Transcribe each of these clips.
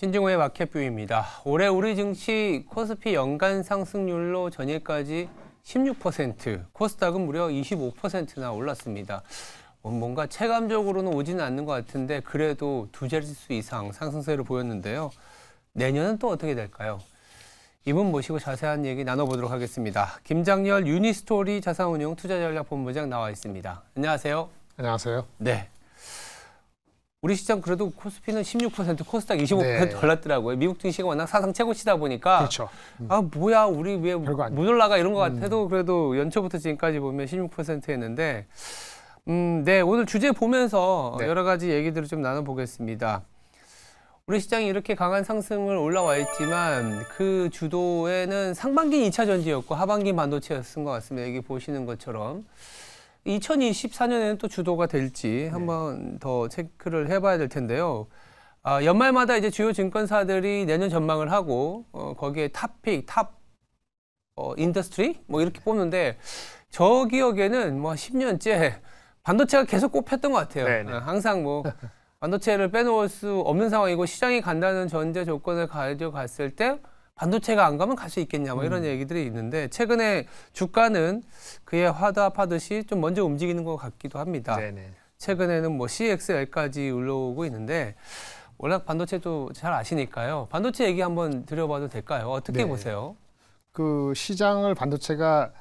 신중호의 마켓뷰입니다. 올해 우리 증시 코스피 연간 상승률로 전일까지 16%, 코스닥은 무려 25%나 올랐습니다. 뭐 뭔가 체감적으로는 오지는 않는 것 같은데 그래도 두 자릿수 이상 상승세를 보였는데요. 내년은 또 어떻게 될까요? 이분 모시고 자세한 얘기 나눠보도록 하겠습니다. 김장렬 유니스토리 자산운용 투자전략본부장 나와 있습니다. 안녕하세요. 안녕하세요. 네. 우리 시장 그래도 코스피는 16% 코스닥 25% 네. 올랐더라고요. 미국 증시가 워낙 사상 최고치다 보니까 그렇죠. 음. 아 뭐야 우리 왜 못 올라가 이런 것 음. 같아도 음. 그래도 연초부터 지금까지 보면 16%였는데 음, 네 오늘 주제 보면서 네. 여러 가지 얘기들을 좀 나눠보겠습니다. 우리 시장이 이렇게 강한 상승을 올라와 있지만 그 주도에는 상반기 2차 전지였고 하반기 반도체였던것 같습니다. 여기 보시는 것처럼. 2024년에는 또 주도가 될지 한번 더 체크를 해봐야 될 텐데요. 아, 연말마다 이제 주요 증권사들이 내년 전망을 하고 어, 거기에 탑픽, 탑 어, 인더스트리 뭐 이렇게 뽑는데 저 기억에는 뭐 10년째 반도체가 계속 꼽혔던 것 같아요. 네네. 아, 항상 뭐 반도체를 빼놓을 수 없는 상황이고 시장이 간다는 전제 조건을 가져갔을 때 반도체가 안 가면 갈 수 있겠냐 뭐 이런 음. 얘기들이 있는데 최근에 주가는 그에 화답하듯이 좀 먼저 움직이는 것 같기도 합니다. 네네. 최근에는 뭐 CXL까지 올라오고 있는데 워낙 반도체도 잘 아시니까요. 반도체 얘기 한번 들어봐도 될까요? 어떻게 네. 보세요? 그 시장을 반도체가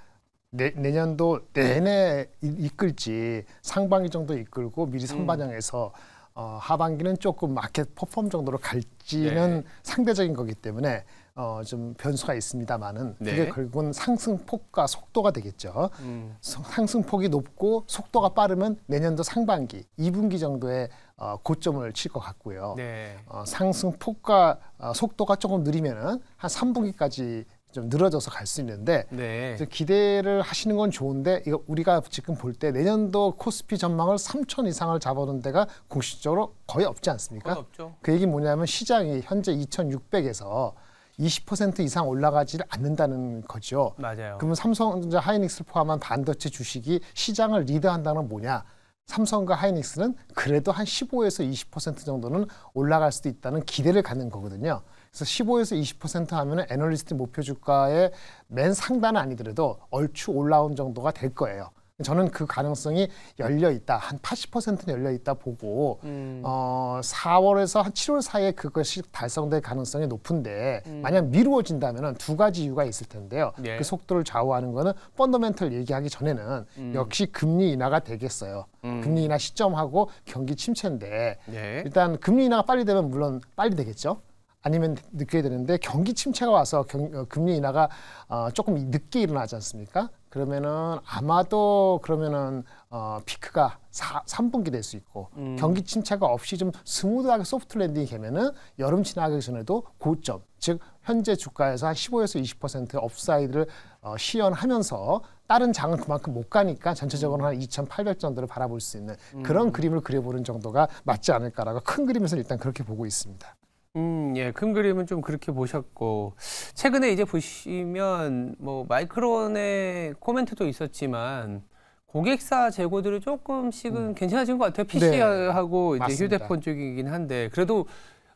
내, 내년도 내내 이끌지 상반기 정도 이끌고 미리 선반영해서 음. 어, 하반기는 조금 마켓 퍼폼 정도로 갈지는 네. 상대적인 거기 때문에 어, 좀 변수가 있습니다만은 네. 그게 결국은 상승폭과 속도가 되겠죠. 음. 상승폭이 높고 속도가 빠르면 내년도 상반기, 2분기 정도에 어, 고점을 칠 것 같고요. 네. 어, 상승폭과 어, 속도가 조금 느리면은 한 3분기까지 좀 늘어져서 갈 수 있는데 네. 기대를 하시는 건 좋은데 이거 우리가 지금 볼 때 내년도 코스피 전망을 3천 이상을 잡아놓은 데가 공식적으로 거의 없지 않습니까? 거의 그 얘기 뭐냐면 시장이 현재 2,600에서 20% 이상 올라가지 를 않는다는 거죠. 맞아요. 그러면 삼성전자 하이닉스를 포함한 반도체 주식이 시장을 리드한다는 뭐냐? 삼성과 하이닉스는 그래도 한 15에서 20% 정도는 올라갈 수도 있다는 기대를 갖는 거거든요. 그래서 15에서 20% 하면은 애널리스트 목표 주가의 맨 상단은 아니더라도 얼추 올라온 정도가 될 거예요. 저는 그 가능성이 열려 있다. 한 80%는 열려 있다 보고 음. 어 4월에서 한 7월 사이에 그것이 달성될 가능성이 높은데 음. 만약 미루어진다면 은두 가지 이유가 있을 텐데요. 예. 그 속도를 좌우하는 거는 펀더멘털 얘기하기 전에는 음. 역시 금리 인하가 되겠어요. 음. 금리 인하 시점하고 경기 침체인데 예. 일단 금리 인하가 빨리 되면 물론 빨리 되겠죠. 아니면 늦게 되는데 경기 침체가 와서 경, 어, 금리 인하가 어, 조금 늦게 일어나지 않습니까? 그러면은 아마도 그러면은 어, 피크가 사, 3분기 될 수 있고 음. 경기 침체가 없이 좀 스무드하게 소프트 랜딩이 되면은 여름 지나기 전에도 고점 즉 현재 주가에서 한 15에서 20% 업사이드를 어, 시연하면서 다른 장은 그만큼 못 가니까 전체적으로 한2,800 정도를 바라볼 수 있는 그런 음. 그림을 그려보는 정도가 맞지 않을까라고 큰 그림에서 일단 그렇게 보고 있습니다. 음, 예. 큰 그림은 좀 그렇게 보셨고 최근에 이제 보시면 뭐 마이크론의 코멘트도 있었지만 고객사 재고들이 조금씩은 음. 괜찮아진 것 같아요. PC하고 네. 이제 휴대폰 쪽이긴 한데 그래도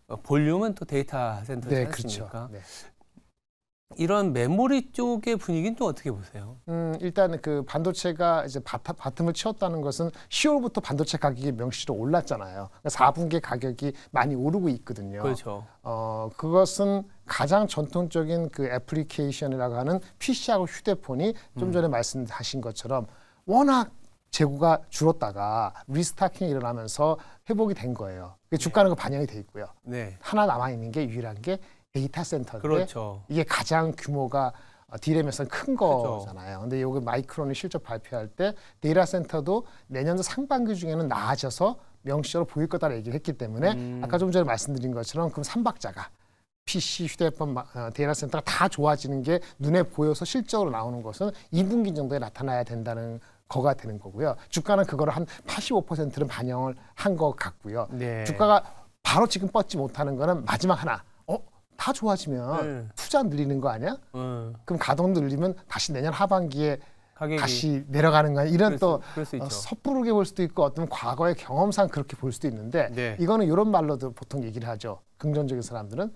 어, 볼륨은 또 데이터 센터지 네, 그렇죠. 않습니까? 그렇죠. 네. 이런 메모리 쪽의 분위기는 또 어떻게 보세요? 음, 일단 그 반도체가 이제 바, 바텀을 치웠다는 것은 10월부터 반도체 가격이 명시로 올랐잖아요. 그 그러니까 4분기 가격이 많이 오르고 있거든요. 그렇죠. 어, 그것은 가장 전통적인 그 애플리케이션이라고 하는 PC하고 휴대폰이 좀 음. 전에 음. 말씀하신 것처럼 워낙 재고가 줄었다가 리스타킹이 일어나면서 회복이 된 거예요. 그 네. 주가는 네. 반영이 돼 있고요. 네. 하나 남아 있는 게 유일한 게 데이터 센터인데 그렇죠. 이게 가장 규모가 디램에서는 어, 큰 거잖아요. 그렇죠. 근데 여기 마이크론이 실적 발표할 때 데이터 센터도 내년 상반기 중에는 나아져서 명시적으로 보일 거다라고 얘기를 했기 때문에 음. 아까 좀 전에 말씀드린 것처럼 그럼 삼박자가 PC, 휴대폰, 어, 데이터 센터가 다 좋아지는 게 눈에 보여서 실적으로 나오는 것은 2분기 정도에 나타나야 된다는 거가 되는 거고요. 주가는 그거를 한 85%는 반영을 한 것 같고요. 네. 주가가 바로 지금 뻗지 못하는 거는 마지막 하나 다 좋아지면 네. 투자 늘리는 거 아니야? 네. 그럼 가동 늘리면 다시 내년 하반기에 가격이... 다시 내려가는 거 아니야? 이런 또 수, 어, 섣부르게 볼 수도 있고 어떤 과거의 경험상 그렇게 볼 수도 있는데 네. 이거는 이런 말로도 보통 얘기를 하죠. 긍정적인 사람들은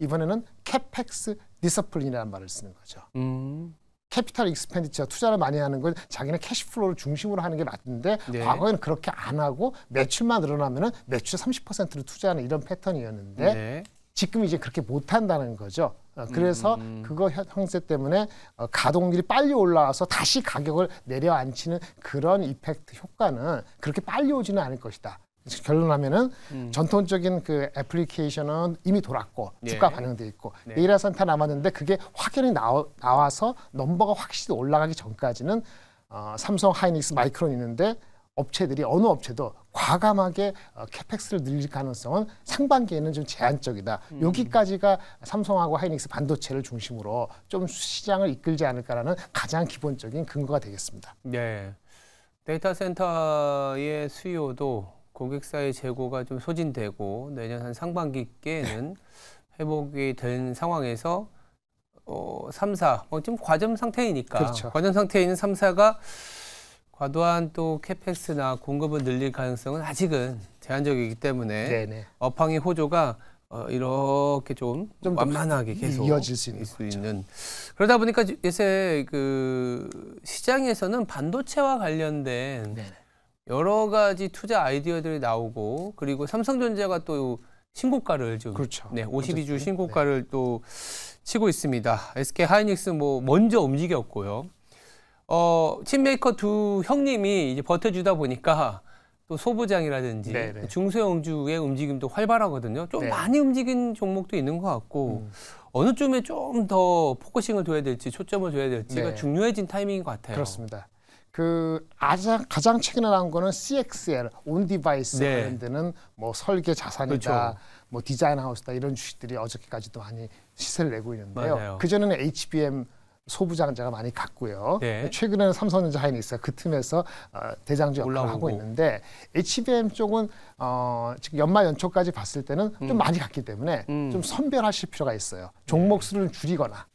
이번에는 캐펙스 디서플린이라는 말을 쓰는 거죠. 음. 캐피탈 익스펜디처 투자를 많이 하는 건 자기는 캐시플로우를 중심으로 하는 게 맞는데 네. 과거에는 그렇게 안 하고 매출만 늘어나면은 매출 30%를 투자하는 이런 패턴이었는데 네. 지금 이제 그렇게 못한다는 거죠. 어, 그래서 음. 음. 그거 형세 때문에 어, 가동률이 빨리 올라와서 다시 가격을 내려앉히는 그런 이펙트 효과는 그렇게 빨리 오지는 않을 것이다. 결론하면은 음. 전통적인 그 애플리케이션은 이미 돌았고 예. 주가 반영돼 있고 네. 내일 산타 남았는데 그게 확연히 나와, 나와서 넘버가 확실히 올라가기 전까지는 어, 삼성 하이닉스 마이크론 있는데 업체들이 어느 업체도 과감하게 캐펙스를 어, 늘릴 가능성은 상반기에는 좀 제한적이다. 음. 여기까지가 삼성하고 하이닉스 반도체를 중심으로 좀 시장을 이끌지 않을까라는 가장 기본적인 근거가 되겠습니다. 네. 데이터 센터의 수요도 e 고객사의 재고가 좀 소진되고 내년 한 상반기께는 네. 회복이 된 상황에서 어, 3사, 어, 뭐 지금 과점 상태이니까 그렇죠. 과점 상태에 있는 3사가 과도한 또 캐펙스나 공급을 늘릴 가능성은 아직은 제한적이기 때문에 네네. 어팡의 호조가 어, 이렇게 좀, 좀 완만하게 음, 계속 이어질 수 있는, 수 있는. 그러다 보니까 요새 그 시장에서는 반도체와 관련된 네네. 여러 가지 투자 아이디어들이 나오고 그리고 삼성전자가 또 신고가를 지금 그렇죠. 네, 52주 신고가를 네. 또 치고 있습니다. SK 하이닉스 뭐 먼저 움직였고요. 어, 친메이커 두 형님이 이제 버텨주다 보니까 또 소부장이라든지 네네. 네. 중소형주의 움직임도 활발하거든요. 좀 네. 많이 움직인 종목도 있는 것 같고 음. 어느 쪽에 좀 더 포커싱을 둬야 될지 초점을 줘야 될지가 네. 중요해진 타이밍인 것 같아요. 그렇습니다. 그 가장 가장 최근에 나온 거는 CXL 온 디바이스 네. 관련되는 뭐 설계 자산이다, 그렇죠. 뭐 디자인 하우스다 이런 주식들이 어저께까지도 많이 시세를 내고 있는데요. 그 전에는 HBM 소부장자가 많이 갔고요. 네. 최근에는 삼성전자 하이있어가그 틈에서 어, 대장주 역할을 올라오고. 하고 있는데 HBM 쪽은 어, 지금 연말 연초까지 봤을 때는 음. 좀 많이 갔기 때문에 음. 좀 선별하실 필요가 있어요. 종목 네. 수를 줄이거나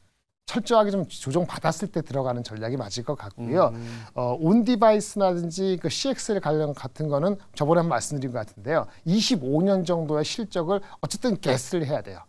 철저하게 좀 조정 받았을 때 들어가는 전략이 맞을 것 같고요. 음. 어, 온 디바이스라든지 그 CXL 관련 같은 거는 저번에 한번 말씀드린 것 같은데요. 25년 정도의 실적을 어쨌든 개스를 해야 돼요.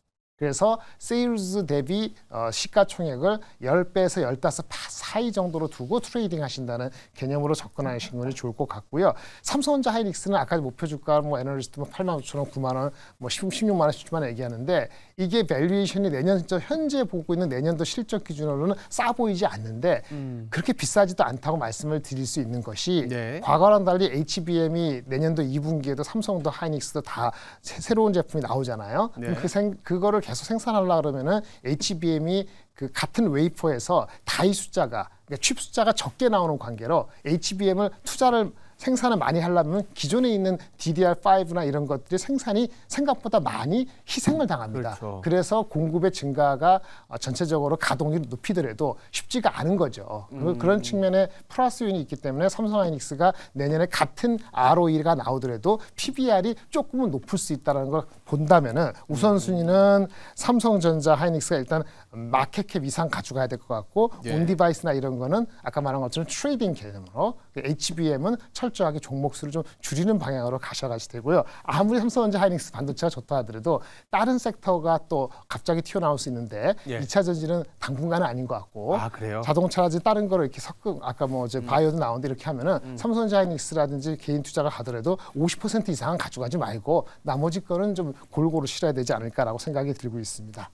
그래서 세일즈 대비 어, 시가총액을 10배에서 15배 사이 정도로 두고 트레이딩 하신다는 개념으로 접근하시는 것이 음. 좋을 것 같고요. 삼성전자 하이닉스는 아까 목표 주가 뭐 애널리스트 뭐 8만 5천 원, 9만 원, 뭐 16, 16만 원, 씩7만 얘기하는데 이게 밸류에이션이 내년 현재 보고 있는 내년도 실적 기준으로는 싸 보이지 않는데 음. 그렇게 비싸지도 않다고 말씀을 드릴 수 있는 것이 네. 과거랑 달리 HBM이 내년도 2분기에도 삼성도 하이닉스도 다 새, 새로운 제품이 나오잖아요. 네. 그 생, 그거를 계속 생산하려 고 그러면은 HBM이 그 같은 웨이퍼에서 다이 숫자가 그러니까 칩 숫자가 적게 나오는 관계로 HBM을 투자를 생산을 많이 하려면 기존에 있는 DDR5나 이런 것들이 생산이 생각보다 많이 희생을 당합니다. 그렇죠. 그래서 공급의 증가가 어, 전체적으로 가동률 높이더라도 쉽지가 않은 거죠. 음. 그런 측면에 플러스 요인이 있기 때문에 삼성 하이닉스가 내년에 같은 ROE가 나오더라도 PBR이 조금은 높을 수 있다는 걸 본다면은 우선순위는 삼성전자 하이닉스가 일단 마켓캡 이상 가져가야 될 것 같고 예. 온 디바이스나 이런 거는 아까 말한 것처럼 트레이딩 개념으로 HBM은 철저하게 종목수를 좀 줄이는 방향으로 가셔가지 되고요. 아무리 삼성전자 하이닉스 반도체가 좋다 하더라도 다른 섹터가 또 갑자기 튀어나올 수 있는데 2차 예. 전지는 당분간은 아닌 것 같고 아, 자동차라든지 다른 거를 이렇게 섞은 아까 뭐 이제 음. 바이오도 나오는데 이렇게 하면은 음. 삼성전자 하이닉스라든지 개인 투자를 하더라도 50% 이상은 가져가지 말고 나머지 거는 좀 골고루 실어야 되지 않을까라고 생각이 들고 있습니다.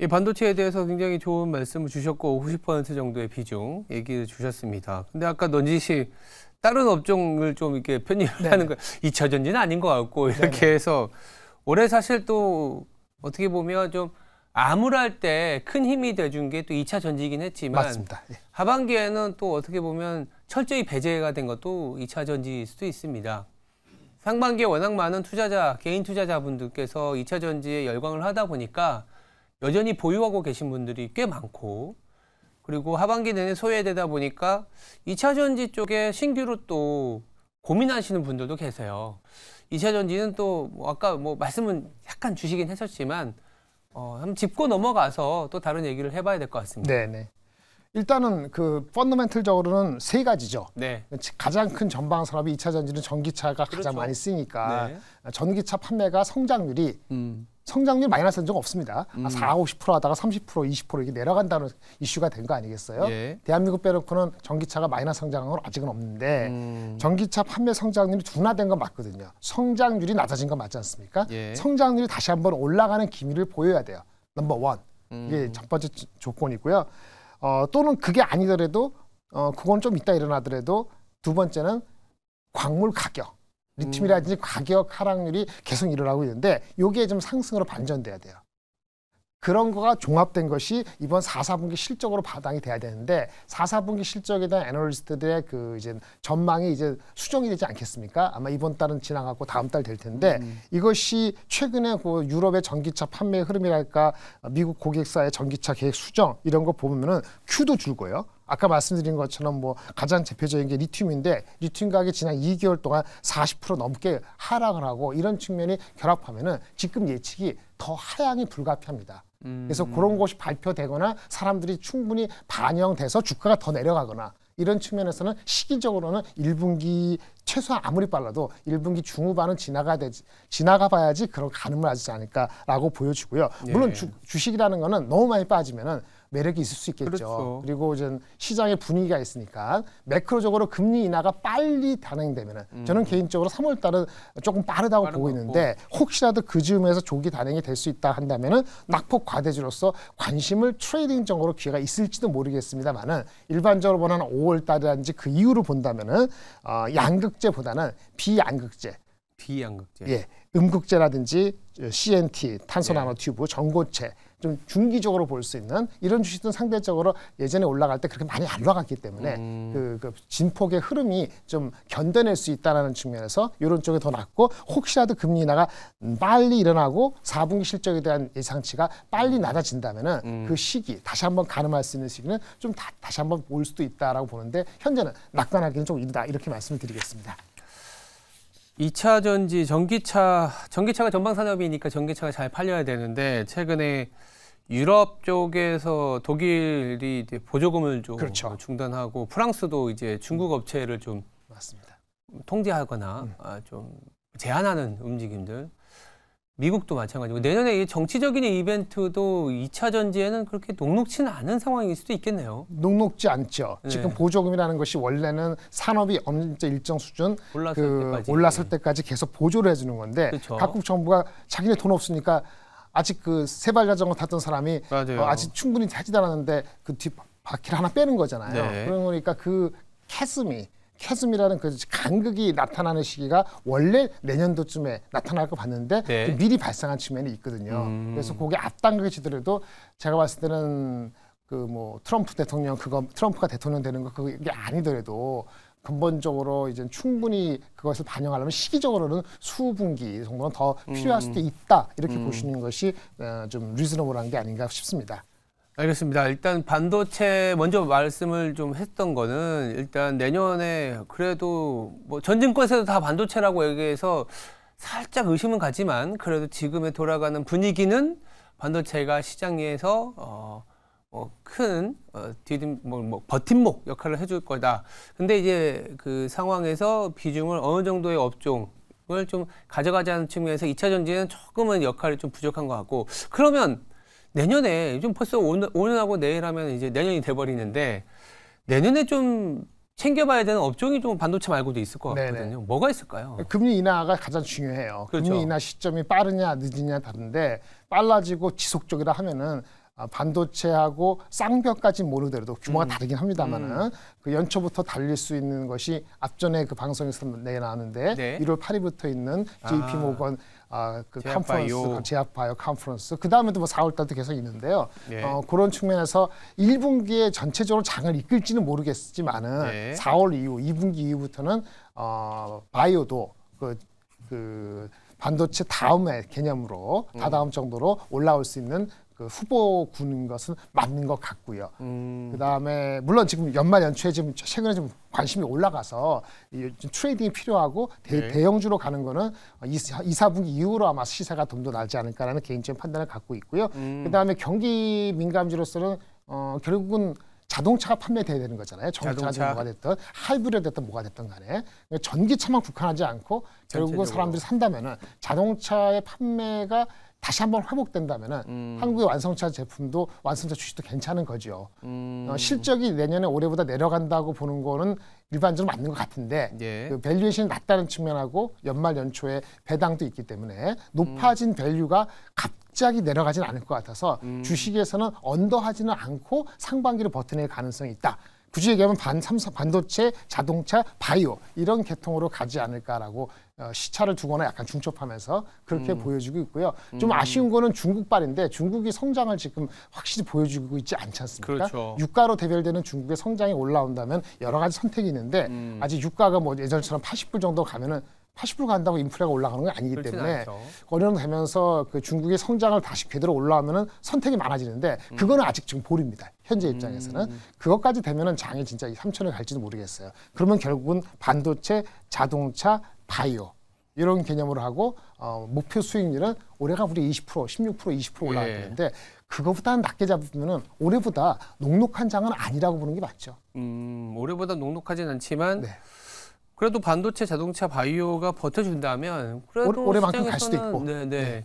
예, 반도체에 대해서 굉장히 좋은 말씀을 주셨고 50% 정도의 비중 얘기해 주셨습니다. 근데 아까 넌지 씨 다른 업종을 좀 이렇게 편입하는 네. 거 2차 전지는 아닌 것 같고 네, 네. 이렇게 네네. 해서 올해 사실 또 어떻게 보면 좀 암울할 때 큰 힘이 돼 준 게 또 2차 전지이긴 했지만 맞습니다. 예. 하반기에는 또 어떻게 보면 철저히 배제가 된 것도 2차 전지일 수도 있습니다. 상반기에 워낙 많은 투자자, 개인 투자자분들께서 2차 전지에 열광을 하다 보니까 여전히 보유하고 계신 분들이 꽤 많고 그리고 하반기 내내 소외되다 보니까 2차 전지 쪽에 신규로 또 고민하시는 분들도 계세요. 2차 전지는 또 뭐 아까 뭐 말씀은 약간 주시긴 했었지만 어, 한번 짚고 넘어가서 또 다른 얘기를 해봐야 될 것 같습니다. 네네. 일단은 그 펀더멘털적으로는 세 가지죠. 네. 가장 큰 전방 산업이 이차 전지는 전기차가 그렇죠. 가장 많이 쓰니까 네. 전기차 판매가 성장률이 음. 성장률 마이너스는 적 없습니다. 음. 4, 50% 하다가 30%, 20% 이게 내려간다는 이슈가 된 거 아니겠어요? 예. 대한민국 빼놓고는 전기차가 마이너스 성장은 아직은 없는데 음. 전기차 판매 성장률이 둔화된 건 맞거든요. 성장률이 낮아진 건 맞지 않습니까? 예. 성장률이 다시 한번 올라가는 기미를 보여야 돼요. 넘버 원. 음. 이게 첫 번째 조건이고요. 어, 또는 그게 아니더라도 어, 그건 좀 이따 일어나더라도 두 번째는 광물 가격 리튬이라든지 음. 가격 하락률이 계속 일어나고 있는데 요게 좀 상승으로 반전돼야 돼요. 그런 거가 종합된 것이 이번 4, 4분기 실적으로 바닥이 돼야 되는데 4, 4분기 실적에 대한 애널리스트들의 그 이제 전망이 이제 수정이 되지 않겠습니까? 아마 이번 달은 지나가고 다음 달 될 텐데 음. 이것이 최근에 그 유럽의 전기차 판매 흐름이랄까 미국 고객사의 전기차 계획 수정 이런 거 보면은 큐도 줄고요 아까 말씀드린 것처럼 뭐 가장 대표적인 게 리튬인데 리튬 가격이 지난 2개월 동안 40% 넘게 하락을 하고 이런 측면이 결합하면은 지금 예측이 더 하향이 불가피합니다. 그래서 음. 그런 것이 발표되거나 사람들이 충분히 반영돼서 주가가 더 내려가거나 이런 측면에서는 시기적으로는 1분기 최소 아무리 빨라도 1분기 중후반은 지나가야 되지 지나가 봐야지 그런 가늠을 하지 않을까라고 보여지고요. 물론 예. 주, 식이라는 거는 너무 많이 빠지면은 매력이 있을 수 있겠죠. 그렇죠. 그리고 이제 시장의 분위기가 있으니까 매크로적으로 금리 인하가 빨리 단행되면은 음. 저는 개인적으로 3월 달은 조금 빠르다고 보고 있는데 같고. 혹시라도 그 즈음에서 조기 단행이 될 수 있다 한다면은 낙폭 과대주로서 관심을 트레이딩적으로 기회가 있을지도 모르겠습니다만은 일반적으로 보는 5월 달이라든지 그 이후로 본다면은 어, 양극재보다는 비양극재 비양극재 예 음극재라든지 어, CNT 탄소 예. 나노튜브 전고체 좀 중기적으로 볼 수 있는 이런 주식은 들 상대적으로 예전에 올라갈 때 그렇게 많이 안 올라갔기 때문에 음. 그, 그 진폭의 흐름이 좀 견뎌낼 수 있다라는 측면에서 이런 쪽이 더 낫고 혹시라도 금리 인하가 빨리 일어나고 4분기 실적에 대한 예상치가 빨리 음. 낮아진다면은 음. 그 시기 다시 한번 가늠할 수 있는 시기는 좀 다, 다시 한번 올 수도 있다라고 보는데 현재는 낙관하기는 좀 이르다 이렇게 말씀을 드리겠습니다. 2차 전지 전기차 전기차가 전방 산업이니까 전기차가 잘 팔려야 되는데 최근에 유럽 쪽에서 독일이 이제 보조금을 좀 그렇죠. 중단하고 프랑스도 이제 중국 업체를 좀 맞습니다. 통제하거나 음. 아, 좀 제한하는 움직임들 미국도 마찬가지고 내년에 이 정치적인 이벤트도 2차 전지에는 그렇게 녹록치는 않은 상황일 수도 있겠네요. 녹록지 않죠. 네. 지금 보조금이라는 것이 원래는 산업이 어느 일정 수준 올라설, 그 때까지. 올라설 네. 때까지 계속 보조를 해주는 건데 그쵸. 그렇죠. 각국 정부가 자기네 돈 없으니까 아직 그 세발 자전거 탔던 사람이 아 어, 아직 충분히 타지도 않았는데 그 뒷바퀴를 하나 빼는 거잖아요. 네. 그러니까 그 캐슴이 캐음이라는그 간극이 나타나는 시기가 원래 내년도쯤에 나타날 거 봤는데 네. 그 미리 발생한 측면이 있거든요. 음. 그래서 그게 앞당겨지더라도 제가 봤을 때는 그 뭐 트럼프 대통령 그거 트럼프가 대통령 되는 거 그게 아니더라도 근본적으로 이제 충분히 그것을 반영하려면 시기적으로는 수분기 정도는 더 필요할 음. 수도 있다 이렇게 음. 보시는 것이 어, 좀 리즈너블한 게 아닌가 싶습니다. 알겠습니다. 일단 반도체 먼저 말씀을 좀 했던 거는 일단 내년에 그래도 뭐전진권에서도다 반도체라고 얘기해서 살짝 의심은 가지만 그래도 지금에 돌아가는 분위기는 반도체가 시장에서 어, 뭐 큰 어, 디딤 뭐, 뭐 버팀목 역할을 해줄 거다. 근데 이제 그 상황에서 비중을 어느 정도의 업종 을좀 가져가자는 측면에서 이차 전지는 조금은 역할이 좀 부족한 것 같고 그러면 내년에 좀 벌써 오늘, 하고 내일 하면 이제 내년이 돼버리는데 내년에 좀 챙겨봐야 되는 업종이 좀 반도체 말고도 있을 것 같거든요. 네네. 뭐가 있을까요? 금리 인하가 가장 중요해요. 그렇죠. 금리 인하 시점이 빠르냐 늦으냐 다른데 빨라지고 지속적이라 하면은 아, 반도체하고 쌍벽까지 모르더라도 규모가 음. 다르긴 합니다만은 음. 그 연초부터 달릴 수 있는 것이 앞전에 그 방송에서 내놨는데 네. 1월 8일부터 있는 JP 모건 아. 아, 그 컨퍼런스, 제약바이오 컨퍼런스. 그 다음에도 뭐 4월 달도 계속 있는데요. 네. 어, 그런 측면에서 1분기에 전체적으로 장을 이끌지는 모르겠지만은 네. 예. 4월 이후, 2분기 이후부터는 어, 바이오도 그, 그 반도체 다음의 개념으로 다다음 음. 정도로 올라올 수 있는 그 후보군 것은 맞는 것 같고요. 음. 그다음에 물론 지금 연말 연초에 지금 최근에 좀 관심이 올라가서 이 트레이딩이 필요하고 네. 대, 형주로 가는 거는 이사분기 이후로 아마 시세가 좀더 나지 않을까라는 개인적인 판단을 갖고 있고요. 음. 그다음에 경기 민감지로서는 어 결국은 자동차가 판매돼야 되는 거잖아요. 전기차가 자동차. 뭐가 됐든 하이브리드 됐든 뭐가 됐든 간에 전기차만 국한하지 않고 결국은 사람들이 산다면은 자동차의 판매가 다시 한번 회복된다면은 음. 한국의 완성차 제품도 완성차 주식도 괜찮은 거죠. 음. 어, 실적이 내년에 올해보다 내려간다고 보는 거는 일반적으로 맞는 것 같은데 예. 그 밸류에이션이 낮다는 측면하고 연말 연초에 배당도 있기 때문에 높아진 음. 밸류가 갑자기 내려가지는 않을 것 같아서 음. 주식에서는 언더하지는 않고 상반기를 버텨낼 가능성이 있다. 굳이 얘기하면 반, 삼사, 반도체, 자동차, 바이오 이런 계통으로 가지 않을까라고 어, 시차를 두거나 약간 중첩하면서 그렇게 음. 보여지고 있고요. 좀 음. 아쉬운 거는 중국발인데 중국이 성장을 지금 확실히 보여주고 있지 않지 않습니까? 그렇죠. 유가로 대별되는 중국의 성장이 올라온다면 여러 가지 선택이 있는데 음. 아직 유가가 뭐 예전처럼 80불 정도 가면은 80% 간다고 인프라가 올라가는 건 아니기 때문에 어려운 되면서 그 중국의 성장을 다시 궤도로 올라오면은 선택이 많아지는데 음. 그거는 아직 지금 보입니다 현재 음. 입장에서는 음. 그것까지 되면은 장이 진짜 3천에 갈지도 모르겠어요. 그러면 결국은 반도체, 자동차, 바이오 이런 개념으로 하고 어, 목표 수익률은 올해가 우리 20% 16% 20%올라가야되는데 예. 그거보다는 낮게 잡으면은 올해보다 녹록한 장은 아니라고 보는 게 맞죠. 음, 올해보다 녹록하진 않지만. 네. 그래도 반도체, 자동차, 바이오가 버텨준다면 그래도 올해, 올해만큼 갈 수도 있고. 네, 네. 네.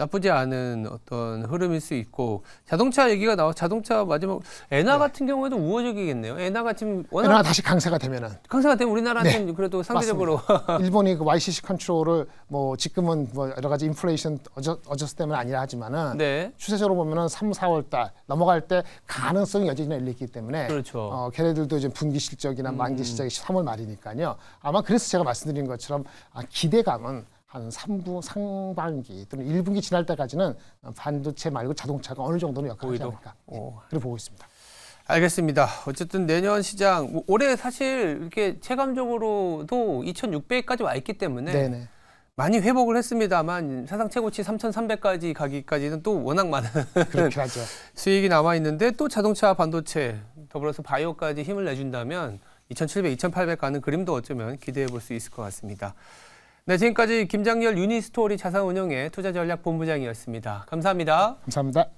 나쁘지 않은 어떤 흐름일 수 있고 자동차 얘기가 나와 자동차 마지막 엔화 네. 같은 경우에도 우호적이겠네요. 엔화가 지금 워낙 엔화 다시 강세가 되면은 강세가 되면 우리나라는 네. 그래도 상대적으로 일본이 그 YCC 컨트롤을 뭐 지금은 뭐 여러 가지 인플레이션 어저, 어저스 때문 아니라 하지만은 네. 추세적으로 보면은 3, 4월 달 넘어갈 때 가능성이 여전히 열리기 때문에 그렇죠. 어, 걔네들도 이제 분기 실적이나 만기 음. 실적이 음. 3월 말이니까요. 아마 그래서 제가 말씀드린 것처럼 아, 기대감은 한 3부 상반기 또는 1분기 지날 때까지는 반도체 말고 자동차가 어느 정도는 역할을 하지 않을까 예, 오. 그렇게 보고 있습니다. 알겠습니다. 어쨌든 내년 시장 올해 사실 이렇게 체감적으로도 2,600까지 와 있기 때문에 네네. 많이 회복을 했습니다만 사상 최고치 3,300까지 가기까지는 또 워낙 많은 수익이 남아 있는데 또 자동차 반도체 더불어서 바이오까지 힘을 내준다면 2,700, 2,800 가는 그림도 어쩌면 기대해 볼 수 있을 것 같습니다. 네, 지금까지 김장렬 유니스토리 자산운용의 투자전략본부장이었습니다. 감사합니다. 감사합니다.